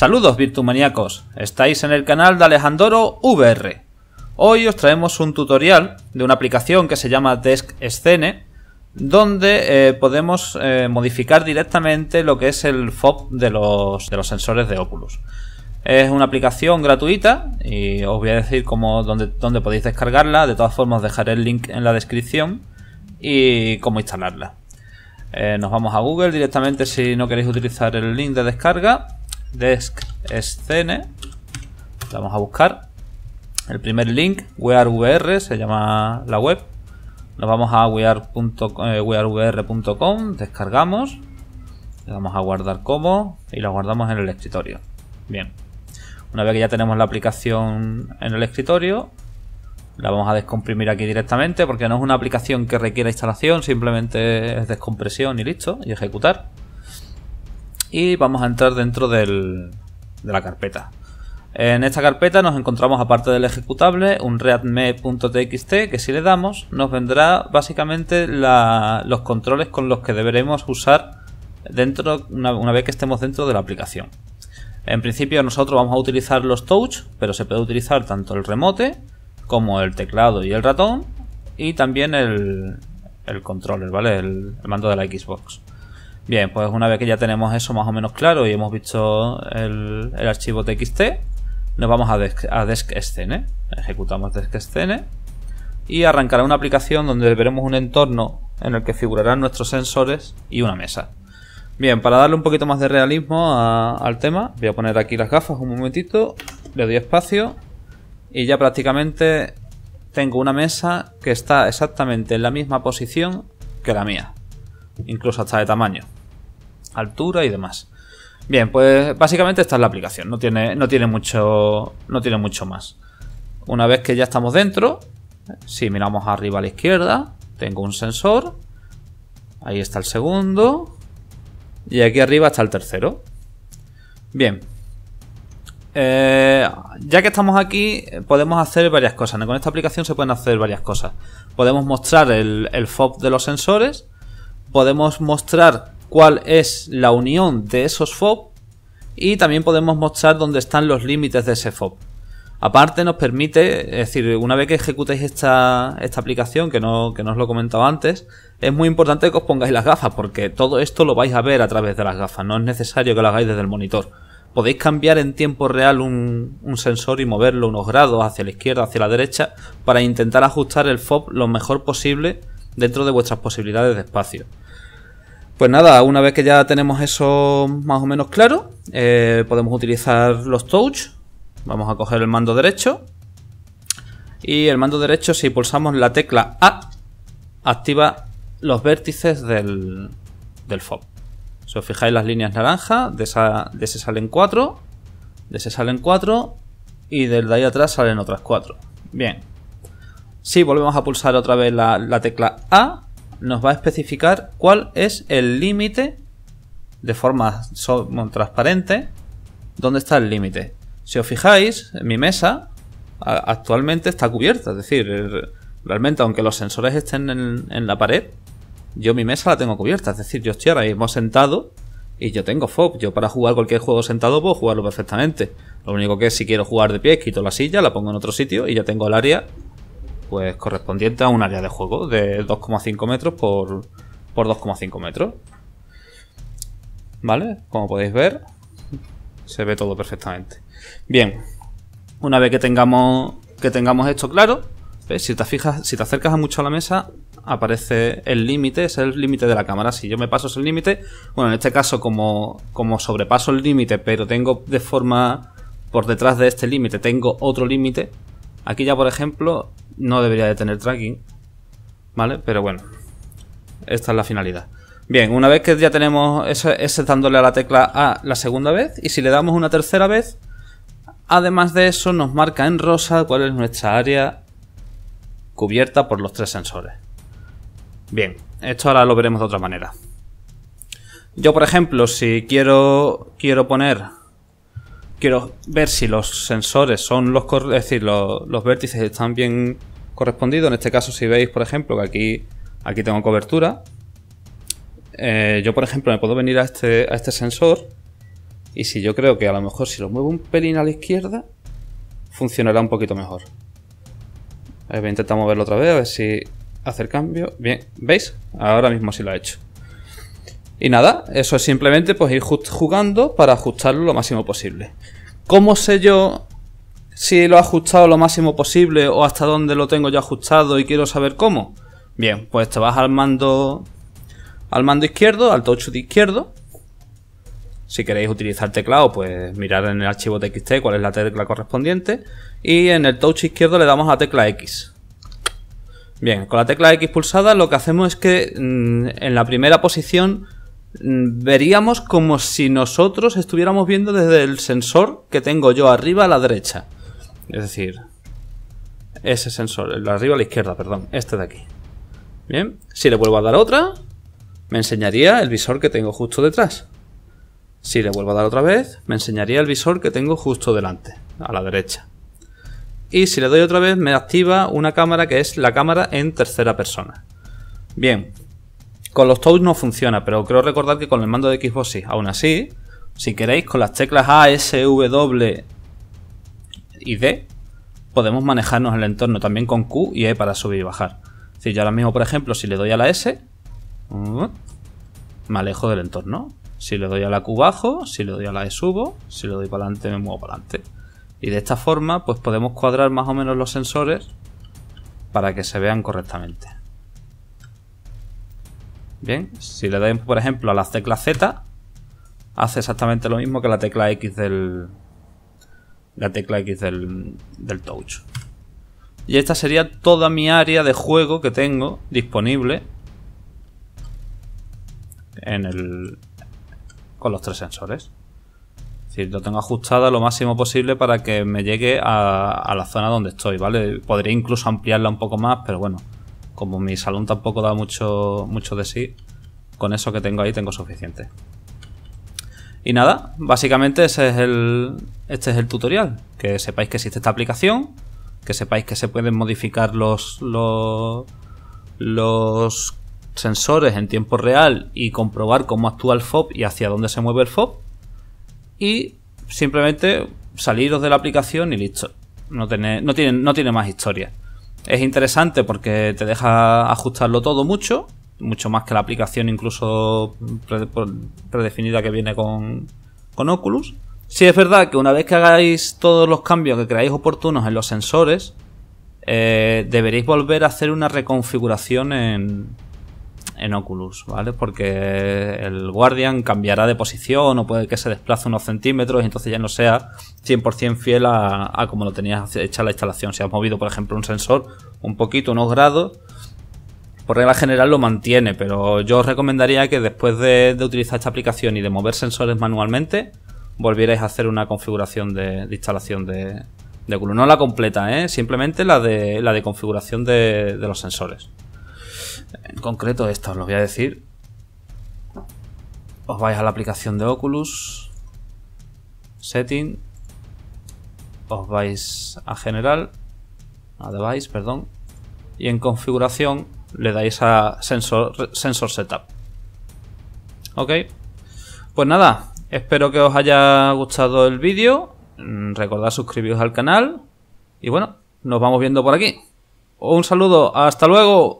Saludos Virtumaniacos, estáis en el canal de Alejandro VR. Hoy os traemos un tutorial de una aplicación que se llama Desk Scene, donde eh, podemos eh, modificar directamente lo que es el FOB de los, sensores de Oculus. Es una aplicación gratuita y os voy a decir cómo, dónde, podéis descargarla. De todas formas, os dejaré el link en la descripción y cómo instalarla. Eh, nos vamos a Google directamente si no queréis utilizar el link de descarga desk scene. Vamos a buscar el primer link, WearVR, se llama la web. Nos vamos a eh, wearvr.com, descargamos, le vamos a guardar como y la guardamos en el escritorio. Bien, una vez que ya tenemos la aplicación en el escritorio, la vamos a descomprimir aquí directamente porque no es una aplicación que requiera instalación, simplemente es descompresión y listo, y ejecutar y vamos a entrar dentro del, de la carpeta. En esta carpeta nos encontramos, aparte del ejecutable, un readme.txt que si le damos nos vendrá básicamente los controles con los que deberemos usar dentro una, vez que estemos dentro de la aplicación. En principio nosotros vamos a utilizar los touch, pero se puede utilizar tanto el remote como el teclado y el ratón y también el, el controller, ¿vale? el mando de la Xbox. Bien, pues una vez que ya tenemos eso más o menos claro y hemos visto el, archivo txt, nos vamos a, desk, a DeskScene, ejecutamos scene y arrancará una aplicación donde veremos un entorno en el que figurarán nuestros sensores y una mesa. Bien, para darle un poquito más de realismo al tema, voy a poner aquí las gafas un momentito, le doy espacio y ya prácticamente tengo una mesa que está exactamente en la misma posición que la mía incluso hasta de tamaño, altura y demás. Bien, pues básicamente esta es la aplicación, no tiene, no tiene, mucho, no tiene mucho más. Una vez que ya estamos dentro, si miramos arriba a la izquierda, tengo un sensor, ahí está el segundo, y aquí arriba está el tercero. Bien, eh, ya que estamos aquí, podemos hacer varias cosas. Con esta aplicación se pueden hacer varias cosas. Podemos mostrar el, el FOB de los sensores podemos mostrar cuál es la unión de esos FOB y también podemos mostrar dónde están los límites de ese FOB. Aparte nos permite, es decir, una vez que ejecutéis esta, esta aplicación, que no, que no os lo he comentado antes, es muy importante que os pongáis las gafas, porque todo esto lo vais a ver a través de las gafas, no es necesario que lo hagáis desde el monitor. Podéis cambiar en tiempo real un, un sensor y moverlo unos grados hacia la izquierda, hacia la derecha, para intentar ajustar el FOB lo mejor posible dentro de vuestras posibilidades de espacio. Pues nada, una vez que ya tenemos eso más o menos claro, eh, podemos utilizar los touch. Vamos a coger el mando derecho. Y el mando derecho, si pulsamos la tecla A, activa los vértices del, del FOB. Si os fijáis las líneas naranjas, de, de ese salen 4, de ese salen 4 y del de ahí atrás salen otras cuatro. Bien, si volvemos a pulsar otra vez la, tecla A, nos va a especificar cuál es el límite de forma transparente dónde está el límite. Si os fijáis, mi mesa actualmente está cubierta, es decir, realmente aunque los sensores estén en, la pared, yo mi mesa la tengo cubierta, es decir, yo estoy ahora mismo sentado y yo tengo FOB, yo para jugar cualquier juego sentado puedo jugarlo perfectamente. Lo único que es, si quiero jugar de pie, quito la silla, la pongo en otro sitio y ya tengo el área pues correspondiente a un área de juego de 2,5 metros por, 2,5 metros. ¿Vale? Como podéis ver, se ve todo perfectamente. Bien, una vez que tengamos, que tengamos esto claro, Si, te fijas, si te acercas mucho a la mesa, aparece el límite, es el límite de la cámara. Si yo me paso ese límite, bueno, en este caso como, como sobrepaso el límite, pero tengo de forma por detrás de este límite, tengo otro límite. Aquí ya, por ejemplo, no debería de tener tracking, ¿vale? Pero bueno, esta es la finalidad. Bien, una vez que ya tenemos ese, ese, dándole a la tecla A la segunda vez, y si le damos una tercera vez, además de eso nos marca en rosa cuál es nuestra área cubierta por los tres sensores. Bien, esto ahora lo veremos de otra manera. Yo, por ejemplo, si quiero, quiero poner quiero ver si los sensores son los es decir, los, vértices están bien correspondidos. En este caso, si veis, por ejemplo, que aquí, aquí tengo cobertura. Eh, yo, por ejemplo, me puedo venir a este, a este sensor. Y si yo creo que a lo mejor si lo muevo un pelín a la izquierda, funcionará un poquito mejor. Voy a intentar moverlo otra vez, a ver si hace el cambio. Bien, ¿veis? Ahora mismo sí lo ha hecho. Y nada, eso es simplemente pues ir jugando para ajustarlo lo máximo posible. ¿Cómo sé yo si lo he ajustado lo máximo posible o hasta dónde lo tengo yo ajustado y quiero saber cómo? Bien, pues te vas al mando al mando izquierdo, al touch de izquierdo. Si queréis utilizar teclado, pues mirar en el archivo txt cuál es la tecla correspondiente. Y en el touch izquierdo le damos a tecla X. Bien, con la tecla X pulsada lo que hacemos es que mm, en la primera posición Mm, veríamos como si nosotros estuviéramos viendo desde el sensor que tengo yo arriba a la derecha. Es decir, ese sensor, el de arriba a la izquierda, perdón, este de aquí. Bien, si le vuelvo a dar otra, me enseñaría el visor que tengo justo detrás. Si le vuelvo a dar otra vez, me enseñaría el visor que tengo justo delante, a la derecha. Y si le doy otra vez, me activa una cámara que es la cámara en tercera persona. Bien, con los touch no funciona, pero creo recordar que con el mando de Xbox sí. Aún así, si queréis, con las teclas A, S, W y D, podemos manejarnos el entorno también con Q y E para subir y bajar. si yo ahora mismo, por ejemplo, si le doy a la S, uh, me alejo del entorno. Si le doy a la Q bajo, si le doy a la E subo, si le doy para adelante me muevo para adelante. Y de esta forma, pues podemos cuadrar más o menos los sensores para que se vean correctamente. Bien, si le doy, por ejemplo, a la tecla Z, hace exactamente lo mismo que la tecla X del. La tecla X del, del touch. Y esta sería toda mi área de juego que tengo disponible en el, con los tres sensores. Es decir, lo tengo ajustada lo máximo posible para que me llegue a, a, la zona donde estoy, ¿vale? Podría incluso ampliarla un poco más, pero bueno, como mi salón tampoco da mucho, mucho de sí, con eso que tengo ahí tengo suficiente. Y nada, básicamente ese es el, este es el tutorial. Que sepáis que existe esta aplicación, que sepáis que se pueden modificar los, los, sensores en tiempo real y comprobar cómo actúa el FOB y hacia dónde se mueve el FOB. Y simplemente saliros de la aplicación y listo. No no tiene, no tiene más historia. Es interesante porque te deja ajustarlo todo mucho, mucho más que la aplicación incluso predefinida que viene con, Oculus. Si es verdad que una vez que hagáis todos los cambios que creáis oportunos en los sensores, eh, deberéis volver a hacer una reconfiguración en, en Oculus, ¿vale? Porque el Guardian cambiará de posición o puede que se desplace unos centímetros y entonces ya no sea 100% fiel a, como lo tenías hecha la instalación. Si has movido, por ejemplo, un sensor un poquito, unos grados, por regla general lo mantiene, pero yo os recomendaría que después de, utilizar esta aplicación y de mover sensores manualmente, volvierais a hacer una configuración de, instalación de, Oculus. No la completa, ¿eh? simplemente la de, la de configuración de los sensores. En concreto esta, os lo voy a decir. Os vais a la aplicación de Oculus, Setting, os vais a General, a Device, perdón, y en Configuración le dais a Sensor, sensor Setup. ¿Ok? Pues nada, espero que os haya gustado el vídeo. Mm, recordad suscribiros al canal. Y bueno, nos vamos viendo por aquí. Un saludo, hasta luego.